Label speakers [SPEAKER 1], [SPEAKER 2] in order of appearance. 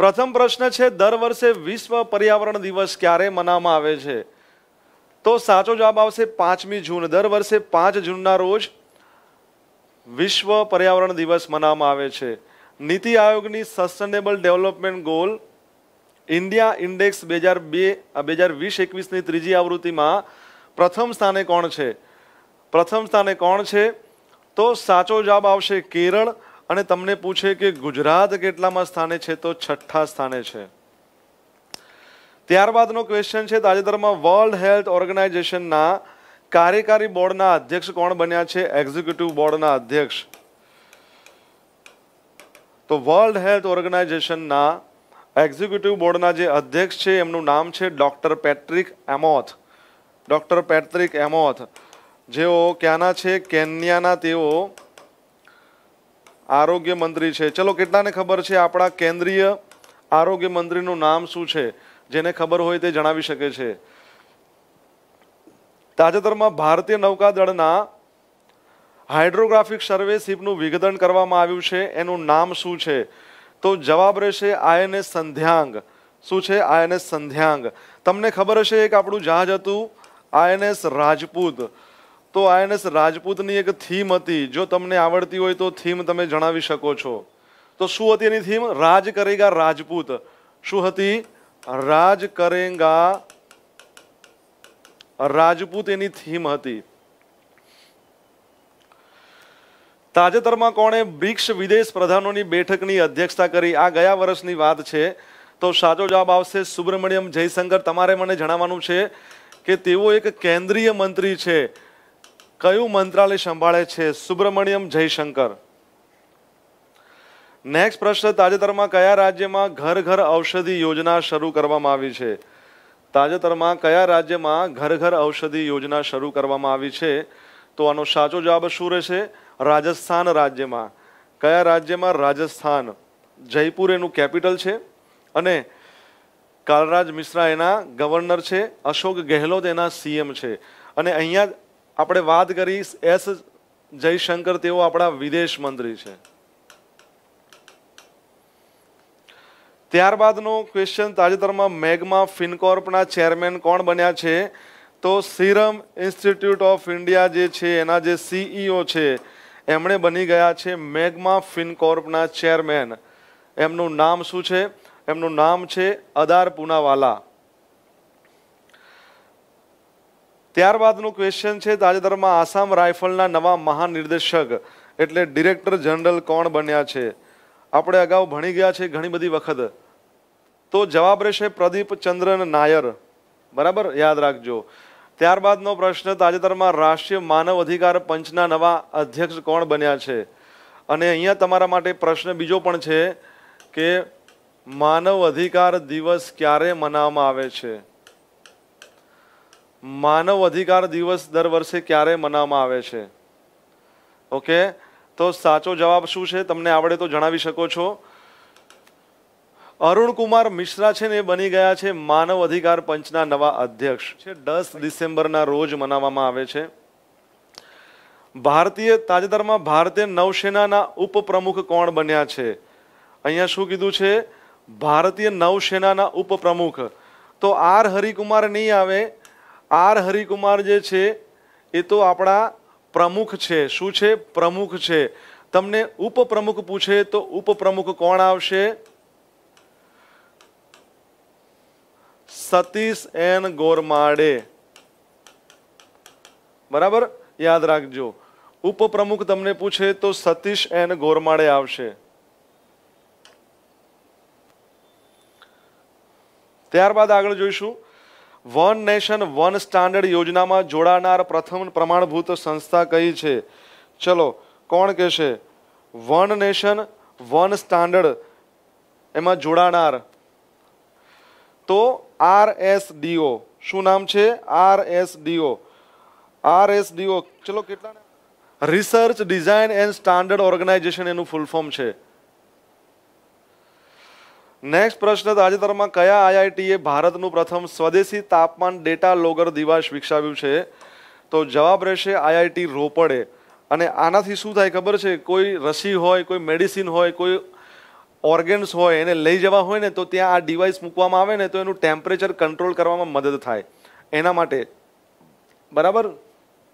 [SPEAKER 1] પ્રથમ પ્રશ્ન છે દર વર્ષે વિશ્વ પર્યાવરણ દિવસ ક્યારે મનાવવામાં આવે છે તો સાચો જવાબ આવશે પાંચમી જૂન દર વર્ષે પાંચ જૂનના રોજ વિશ્વ પર્યાવરણ દિવસ મનાવવામાં આવે છે નીતિ આયોગની sustainable development goal India index બે હજાર બે બે હજાર વીસ એકવીસની ત્રીજી આવૃત્તિમાં પ્રથમ સ્થાને કોણ છે પ્રથમ સ્થાને કોણ છે તો સાચો જવાબ આવશે કેરળ અને તમને પૂછે કે ગુજરાત કેટલામાં સ્થાને છે તો છઠ્ઠા સ્થાને છે ત્યારબાદનો ક્વેશ્ચન છે તાજેતરમાં વર્લ્ડ હેલ્થ ઓર્ગેનાઇઝેશનના કાર્યકારી બોર્ડના અધ્યક્ષ કોણ બન્યા છે એક્ઝિક્યુટિવ બોર્ડના અધ્યક્ષ તો વર્લ્ડ હેલ્થ ઓર્ગેનાઇઝેશનના એક્ઝિક્યુટિવ બોર્ડના જે અધ્યક્ષ છે એમનું નામ છે doctor Patrick Amoth doctor Patrick Amoth જેઓ ક્યાંના છે કેન્યાના તેઓ આરોગ્ય મંત્રી છે ચલો કેટલાને ખબર છે આપણા કેન્દ્રીય આરોગ્ય મંત્રીનું નામ શું છે જેને ખબર હોય તે જણાવી શકે છે તાજેતરમાં ભારતીય નૌકાદળના હાઇડ્રોગ્રાફિક સર્વે શિપનું વિઘટન કરવામાં આવ્યું છે એનું નામ શું છે તો જવાબ રહેશે આઈએનએસ સંધ્યાંગ શું છે આઈએનએસ સંધ્યાંગ તમને ખબર હશે એક આપણું જહાજ હતું આઈએનએસ રાજપૂત તો આઈએનએસ રાજપૂતની એક થીમ હતી જો તમને આવડતી હોય તો થીમ તમે જણાવી શકો છો તો શું હતી એની થીમ રાજ કરેગા રાજપૂત શું હતી રાજ કરેગા રાજપૂત એની થીમ હતી તાજેતરમાં કોણે બ્રિક્સ વિદેશ પ્રધાનોની બેઠકની અધ્યક્ષતા કરી આ ગયા વર્ષની વાત છે તો સાચો જવાબ આવશે સુબ્રમણ્યમ જયશંકર તમારે મને જણાવવાનું છે કે તેઓ એક કેન્દ્રીય મંત્રી છે કયું મંત્રાલય સંભાળે છે સુબ્રમણ્યમ જયશંકર નેક્સ્ટ પ્રશ્ન તાજેતરમાં કયા રાજ્યમાં ઘર ઘર ઔષધિ યોજના શરૂ કરવામાં આવી છે તાજેતરમાં કયા રાજ્યમાં ઘર ઘર ઔષધિ યોજના શરૂ કરવામાં આવી છે તો આનો સાચો જવાબ શું રહેશે રાજસ્થાન રાજ્યમાં કયા રાજ્યમાં રાજસ્થાન જયપુર એનું કેપિટલ છે અને કાલરાજ મિશ્રા એના ગવર્નર છે અશોક ગેહલોત એના સીએમ છે અને અહીંયા આપણે વાત કરી એસ જયશંકર તેઓ આપણા વિદેશ મંત્રી છે ત્યારબાદનો ક્વેશ્ચન તાજેતરમાં મેગમા ફિનકોર્પના ચેરમેન કોણ બન્યા છે તો સિરમ ઇન્સ્ટિટ્યૂટ ઓફ ઇન્ડિયા જે છે એના જે સીઈઓ છે એમણે બની ગયા છે મેગમા ફિનકોર્પના ચેરમેન એમનું નામ શું છે એમનું નામ છે અદાર પુનાવાલા ત્યારબાદનું ક્વેશ્ચન છે તાજેતરમાં આસામ રાઇફલના નવા મહાનિર્દેશક એટલે ડિરેક્ટર જનરલ કોણ બન્યા છે આપણે અગાઉ ભણી ગયા છે ઘણી બધી વખત તો જવાબ રહેશે પ્રદીપ ચંદ્રન નાયર બરાબર યાદ રાખજો ત્યારબાદનો પ્રશ્ન તાજેતરમાં રાષ્ટ્રીય માનવ અધિકાર પંચના નવા અધ્યક્ષ કોણ બન્યા છે અને અહીંયા તમારા માટે પ્રશ્ન બીજો પણ છે કે માનવ અધિકાર દિવસ ક્યારે મનાવવામાં આવે છે માનવ અધિકાર દિવસ દર વર્ષે ક્યારે મનાવવામાં આવે છે ઓકે તો સાચો જવાબ શું છે તમને આવડે તો જણાવી શકો છો અરુણકુમાર મિશ્રા છે ને એ બની ગયા છે માનવ અધિકાર પંચના નવા અધ્યક્ષ છે દસ ડિસેમ્બરના રોજ મનાવવામાં આવે છે ભારતીય તાજેતરમાં ભારતીય નૌસેનાના ઉપપ્રમુખ કોણ બન્યા છે અહીંયા શું કીધું છે ભારતીય નૌસેનાના ઉપપ્રમુખ તો આર હરિકુમાર નહીં આવે આર હરિકુમાર જે છે એ તો આપણા પ્રમુખ છે શું છે પ્રમુખ છે તમને ઉપપ્રમુખ પૂછે તો ઉપપ્રમુખ કોણ આવશે સતીશ એન ગોરમાડે બરાબર યાદ રાખજો ઉપપ્રમુખ તમને પૂછે તો સતીશ એન ગોરમાડે આવશે ત્યારબાદ આગળ જોઈશું વન નેશન વન સ્ટાન્ડર્ડ યોજનામાં જોડાનાર પ્રથમ પ્રમાણભૂત સંસ્થા કઈ છે ચલો કોણ કહેશે વન નેશન વન સ્ટાન્ડર્ડ એમાં જોડાનાર તો આર એસ ડીઓ શું નામ છે R S D O R S D O ચલો કેટલા research design and standard organisation એનું ફૂલ ફોર્મ છે નેક્સ્ટ પ્રશ્ન તાજેતરમાં કયા આઈઆઈટીએ ભારતનું પ્રથમ સ્વદેશી તાપમાન ડેટા લોગર દિવાશ વિકસાવ્યું છે તો જવાબ રહેશે આઈઆઈટી રોપડે અને આનાથી શું થાય ખબર છે કોઈ રસી હોય કોઈ મેડિસિન હોય કોઈ ઓર્ગેન્સ હોય એને લઈ જવા હોય ને તો ત્યાં આ ડિવાઇસ મૂકવામાં આવે ને તો એનું ટેમ્પરેચર કંટ્રોલ કરવામાં મદદ થાય એના માટે બરાબર